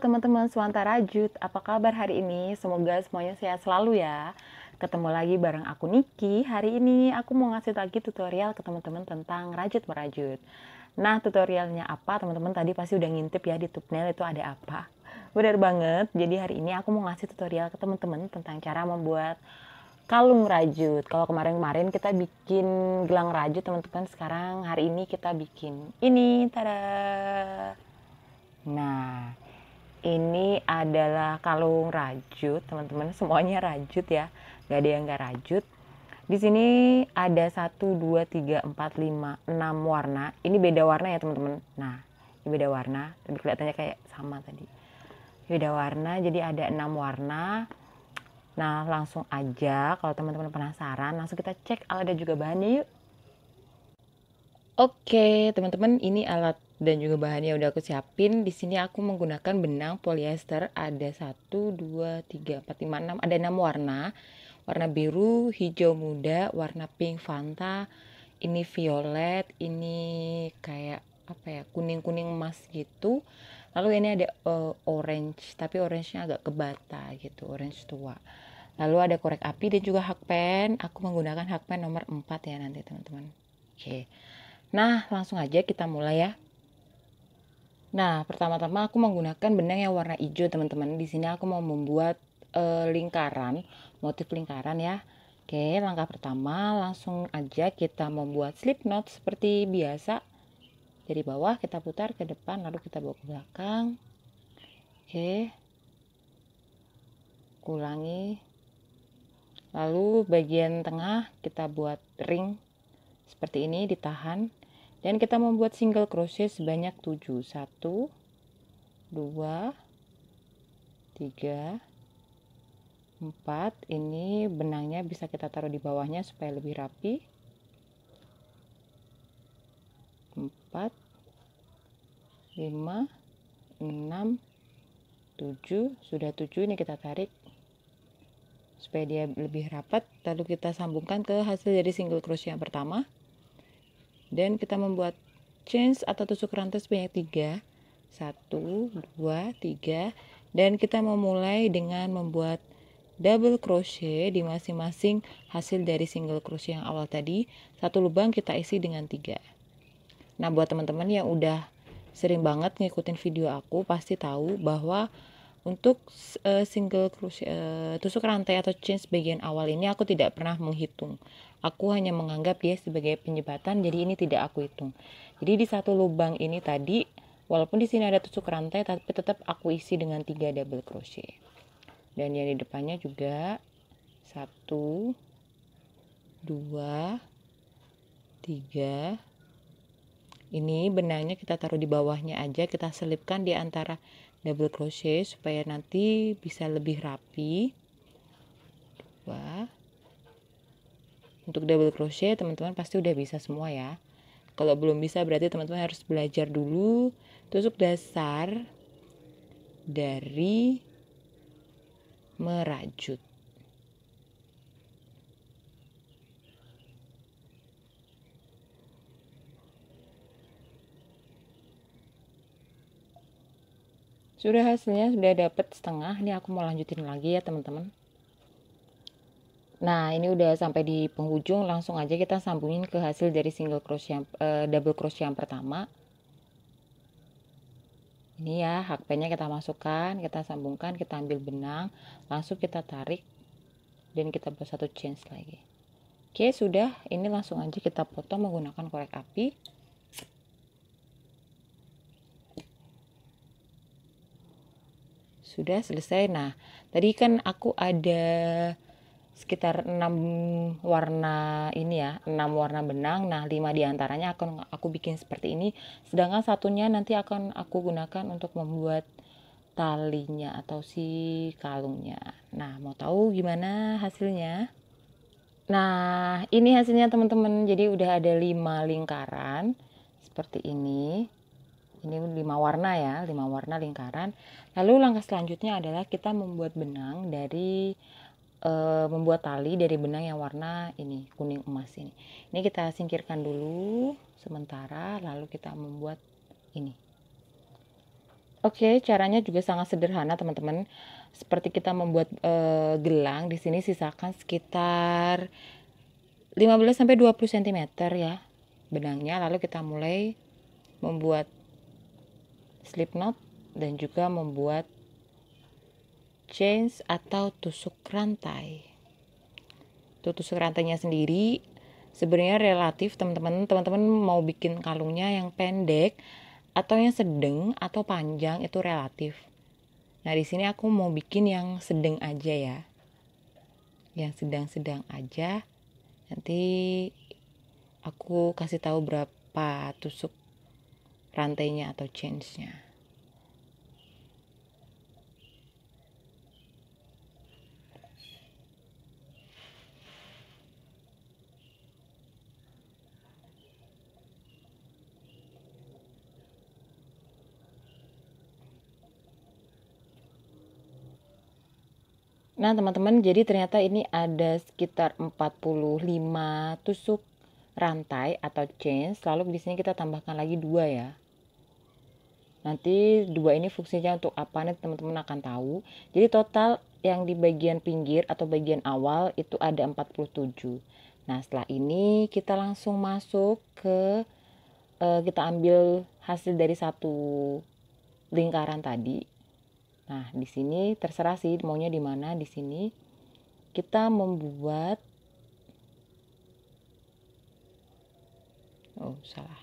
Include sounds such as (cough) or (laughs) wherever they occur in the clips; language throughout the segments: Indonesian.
teman-teman suwanta rajut apa kabar hari ini? Semoga semuanya sehat selalu ya. Ketemu lagi bareng aku Niki. Hari ini aku mau ngasih lagi tutorial ke teman-teman tentang rajut merajut. Nah, tutorialnya apa? Teman-teman tadi pasti udah ngintip ya di thumbnail itu ada apa. bener banget. Jadi hari ini aku mau ngasih tutorial ke teman-teman tentang cara membuat kalung rajut. Kalau kemarin-kemarin kita bikin gelang rajut, teman-teman, sekarang hari ini kita bikin ini. Tada. Nah, ini adalah kalung rajut teman-teman semuanya rajut ya nggak ada yang nggak rajut di sini ada satu, dua, tiga, empat, lima, enam warna ini beda warna ya teman-teman nah ini beda warna tapi kelihatannya kayak sama tadi beda warna jadi ada enam warna nah langsung aja kalau teman-teman penasaran langsung kita cek alat dan juga bahannya yuk Oke, teman-teman, ini alat dan juga bahannya udah aku siapin. Di sini aku menggunakan benang polyester ada satu, dua, tiga, empat, lima, enam. ada enam warna. Warna biru, hijau muda, warna pink Fanta, ini violet, ini kayak apa ya? kuning-kuning emas gitu. Lalu ini ada uh, orange, tapi orange-nya agak kebata gitu, orange tua. Lalu ada korek api dan juga hakpen. Aku menggunakan hakpen nomor 4 ya nanti teman-teman. Oke. Nah, langsung aja kita mulai ya. Nah, pertama-tama aku menggunakan benang yang warna hijau, teman-teman. Di sini aku mau membuat e, lingkaran, motif lingkaran ya. Oke, langkah pertama langsung aja kita membuat slip knot seperti biasa. Dari bawah kita putar ke depan, lalu kita bawa ke belakang. Oke. Ulangi. Lalu bagian tengah kita buat ring seperti ini ditahan dan kita membuat single crochet sebanyak 7 1 2 3 4 ini benangnya bisa kita taruh di bawahnya supaya lebih rapi 4 5 6 7 sudah 7 ini kita tarik supaya dia lebih rapat lalu kita sambungkan ke hasil dari single crochet yang pertama dan kita membuat chain atau tusuk rantai sebanyak tiga satu dua tiga dan kita memulai dengan membuat double crochet di masing-masing hasil dari single crochet yang awal tadi satu lubang kita isi dengan tiga nah buat teman-teman yang udah sering banget ngikutin video aku pasti tahu bahwa untuk eh, single crochet eh, tusuk rantai atau chain bagian awal ini aku tidak pernah menghitung Aku hanya menganggap dia sebagai penyebatan, jadi ini tidak aku hitung. Jadi di satu lubang ini tadi, walaupun di sini ada tusuk rantai, tapi tetap aku isi dengan tiga double crochet. Dan yang di depannya juga satu, dua, tiga. Ini benangnya kita taruh di bawahnya aja, kita selipkan di antara double crochet supaya nanti bisa lebih rapi. Wah. Untuk double crochet teman-teman pasti udah bisa semua ya. Kalau belum bisa berarti teman-teman harus belajar dulu tusuk dasar dari merajut. Sudah hasilnya sudah dapat setengah. Ini aku mau lanjutin lagi ya, teman-teman. Nah, ini udah sampai di penghujung, langsung aja kita sambungin ke hasil dari single crochet yang, eh, double crochet yang pertama. Ini ya, hakpennya kita masukkan, kita sambungkan, kita ambil benang, langsung kita tarik dan kita buat satu chain lagi. Oke, sudah. Ini langsung aja kita potong menggunakan korek api. Sudah selesai. Nah, tadi kan aku ada sekitar enam warna ini ya, enam warna benang. Nah, lima diantaranya akan aku bikin seperti ini, sedangkan satunya nanti akan aku gunakan untuk membuat talinya atau si kalungnya. Nah, mau tahu gimana hasilnya? Nah, ini hasilnya teman-teman. Jadi udah ada lima lingkaran seperti ini ini lima warna ya lima warna lingkaran lalu langkah selanjutnya adalah kita membuat benang dari uh, membuat tali dari benang yang warna ini kuning emas ini. Ini kita singkirkan dulu sementara lalu kita membuat ini. Oke, okay, caranya juga sangat sederhana, teman-teman. Seperti kita membuat uh, gelang di sini sisakan sekitar 15 sampai 20 cm ya benangnya lalu kita mulai membuat slip knot dan juga membuat change atau tusuk rantai. Tuh tusuk rantainya sendiri sebenarnya relatif teman-teman teman-teman mau bikin kalungnya yang pendek atau yang sedeng atau panjang itu relatif. Nah di sini aku mau bikin yang sedeng aja ya, yang sedang-sedang aja. Nanti aku kasih tahu berapa tusuk rantainya atau change-nya. Nah teman-teman jadi ternyata ini ada sekitar 45 tusuk rantai atau chain lalu di sini kita tambahkan lagi dua ya nanti dua ini fungsinya untuk apa nih teman-teman akan tahu jadi total yang di bagian pinggir atau bagian awal itu ada 47 nah setelah ini kita langsung masuk ke eh, kita ambil hasil dari satu lingkaran tadi Nah, di sini terserah sih maunya di mana di sini. Kita membuat Oh, salah.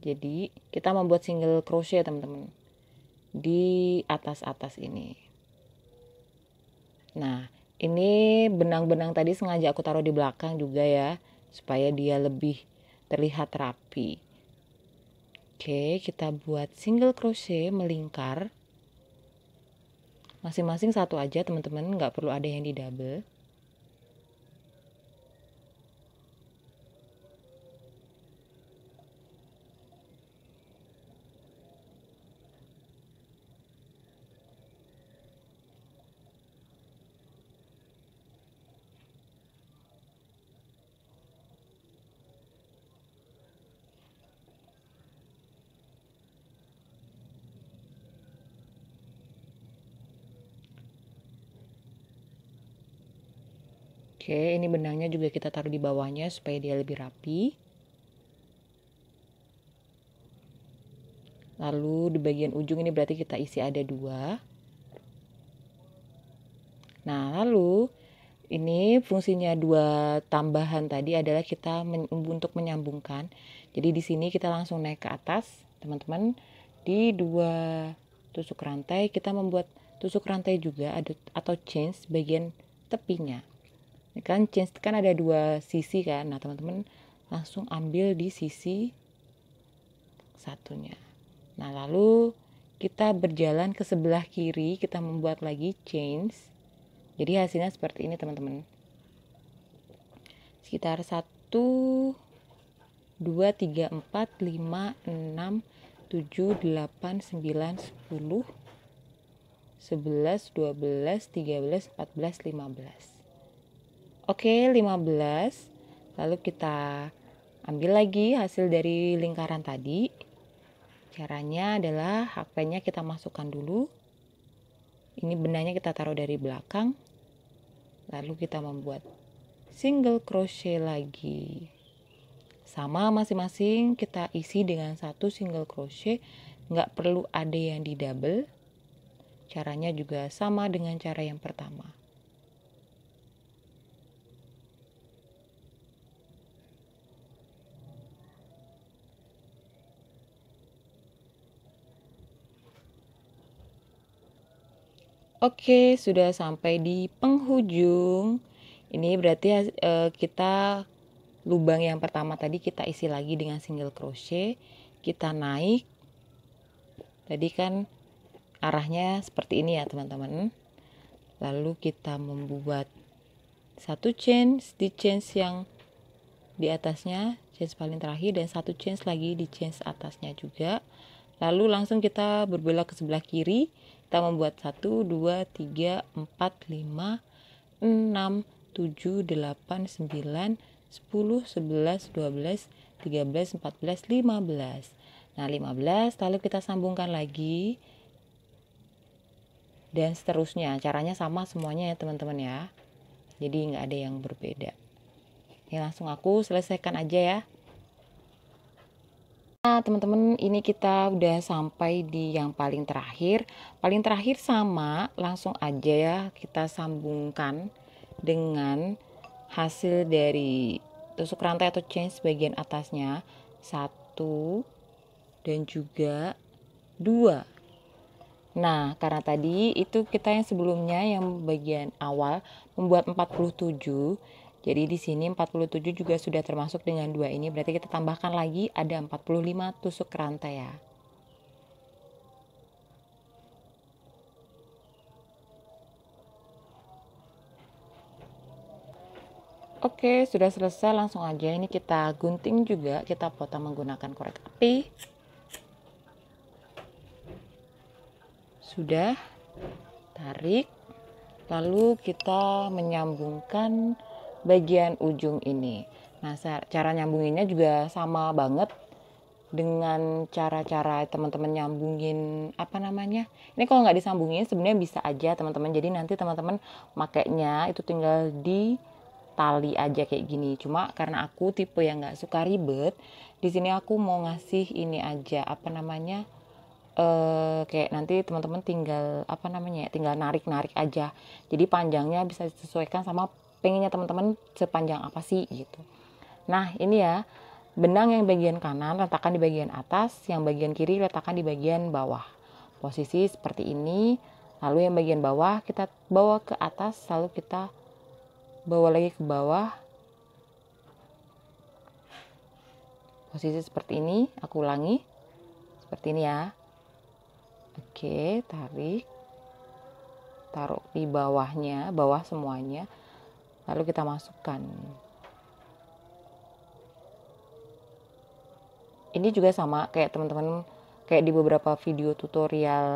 Jadi, kita membuat single crochet, teman-teman. Di atas-atas ini. Nah, ini benang-benang tadi sengaja aku taruh di belakang juga ya, supaya dia lebih terlihat rapi. Oke, kita buat single crochet melingkar masing-masing satu aja teman-teman nggak perlu ada yang di double Oke, ini benangnya juga kita taruh di bawahnya supaya dia lebih rapi. Lalu di bagian ujung ini berarti kita isi ada dua. Nah, lalu ini fungsinya dua tambahan tadi adalah kita men untuk menyambungkan. Jadi di sini kita langsung naik ke atas, teman-teman. Di dua tusuk rantai kita membuat tusuk rantai juga ada atau chain bagian tepinya. Ya kan change kan ada dua sisi kan nah teman-teman langsung ambil di sisi satunya nah lalu kita berjalan ke sebelah kiri kita membuat lagi change jadi hasilnya seperti ini teman-teman sekitar 1 2 3 4 5 6 7 8 9 10 11 12 13 14 15 Oke, 15. Lalu kita ambil lagi hasil dari lingkaran tadi. Caranya adalah HP-nya kita masukkan dulu. Ini benarnya kita taruh dari belakang. Lalu kita membuat single crochet lagi. Sama masing-masing kita isi dengan satu single crochet, nggak perlu ada yang di double. Caranya juga sama dengan cara yang pertama. Oke, sudah sampai di penghujung. Ini berarti uh, kita lubang yang pertama tadi kita isi lagi dengan single crochet. Kita naik. Tadi kan arahnya seperti ini ya, teman-teman. Lalu kita membuat satu chain di chain yang di atasnya, chain paling terakhir dan satu chain lagi di chain atasnya juga lalu langsung kita berbelok ke sebelah kiri kita membuat 1 2 3 4 5 6 7 8 9 10 11 12 13 14 15 nah 15 lalu kita sambungkan lagi dan seterusnya caranya sama semuanya ya teman-teman ya jadi nggak ada yang berbeda ini langsung aku selesaikan aja ya Nah, teman-teman, ini kita udah sampai di yang paling terakhir. Paling terakhir sama, langsung aja ya kita sambungkan dengan hasil dari tusuk rantai atau chain bagian atasnya. Satu dan juga dua. Nah, karena tadi itu kita yang sebelumnya yang bagian awal membuat 47, jadi di sini 47 juga sudah termasuk dengan dua ini, berarti kita tambahkan lagi ada 45 tusuk rantai ya. Oke, sudah selesai langsung aja ini kita gunting juga, kita potong menggunakan korek api. Sudah. Tarik. Lalu kita menyambungkan bagian ujung ini. Nah, cara nyambunginnya juga sama banget dengan cara-cara teman-teman nyambungin apa namanya. Ini kalau nggak disambungin sebenarnya bisa aja teman-teman. Jadi nanti teman-teman makainya itu tinggal di tali aja kayak gini. Cuma karena aku tipe yang nggak suka ribet, di sini aku mau ngasih ini aja apa namanya eh kayak nanti teman-teman tinggal apa namanya tinggal narik-narik aja. Jadi panjangnya bisa disesuaikan sama pengennya teman-teman sepanjang apa sih gitu. Nah ini ya benang yang bagian kanan letakkan di bagian atas, yang bagian kiri letakkan di bagian bawah. Posisi seperti ini, lalu yang bagian bawah kita bawa ke atas, lalu kita bawa lagi ke bawah. Posisi seperti ini, aku ulangi. Seperti ini ya. Oke, tarik. Taruh di bawahnya, bawah semuanya lalu kita masukkan. Ini juga sama kayak teman-teman kayak di beberapa video tutorial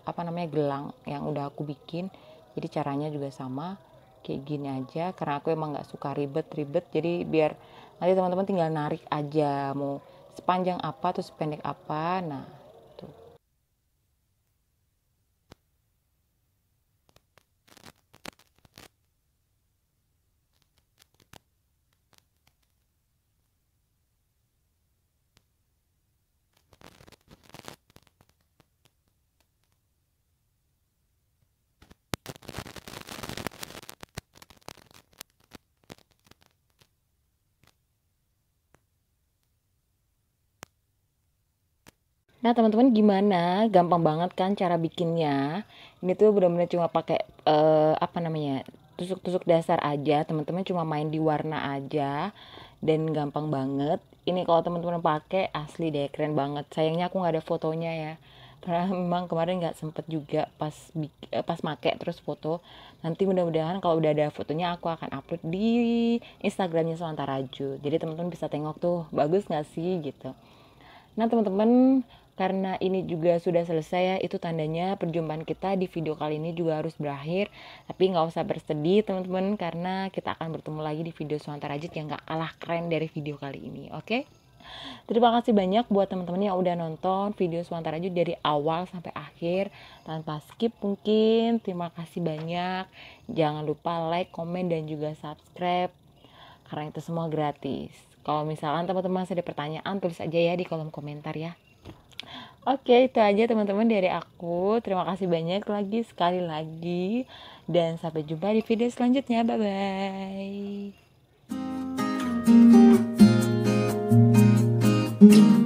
apa namanya gelang yang udah aku bikin. Jadi caranya juga sama kayak gini aja karena aku emang nggak suka ribet-ribet jadi biar nanti teman-teman tinggal narik aja mau sepanjang apa atau sependek apa nah Nah teman-teman gimana? Gampang banget kan cara bikinnya. Ini tuh benar-benar cuma pakai uh, apa namanya tusuk-tusuk dasar aja. Teman-teman cuma main di warna aja dan gampang banget. Ini kalau teman-teman pakai asli deh keren banget. Sayangnya aku nggak ada fotonya ya karena (laughs) memang kemarin nggak sempet juga pas eh, pas make terus foto nanti mudah-mudahan kalau udah ada fotonya aku akan upload di Instagramnya Selantaraju jadi teman-teman bisa tengok tuh bagus nggak sih gitu nah teman-teman karena ini juga sudah selesai ya, itu tandanya perjumpaan kita di video kali ini juga harus berakhir. Tapi nggak usah bersedih teman-teman, karena kita akan bertemu lagi di video rajit yang nggak kalah keren dari video kali ini, oke? Okay? Terima kasih banyak buat teman-teman yang udah nonton video Suantarajut dari awal sampai akhir tanpa skip mungkin. Terima kasih banyak. Jangan lupa like, komen dan juga subscribe karena itu semua gratis. Kalau misalnya teman-teman ada pertanyaan tulis aja ya di kolom komentar ya. Oke, itu aja teman-teman dari aku. Terima kasih banyak lagi sekali lagi dan sampai jumpa di video selanjutnya. Bye bye.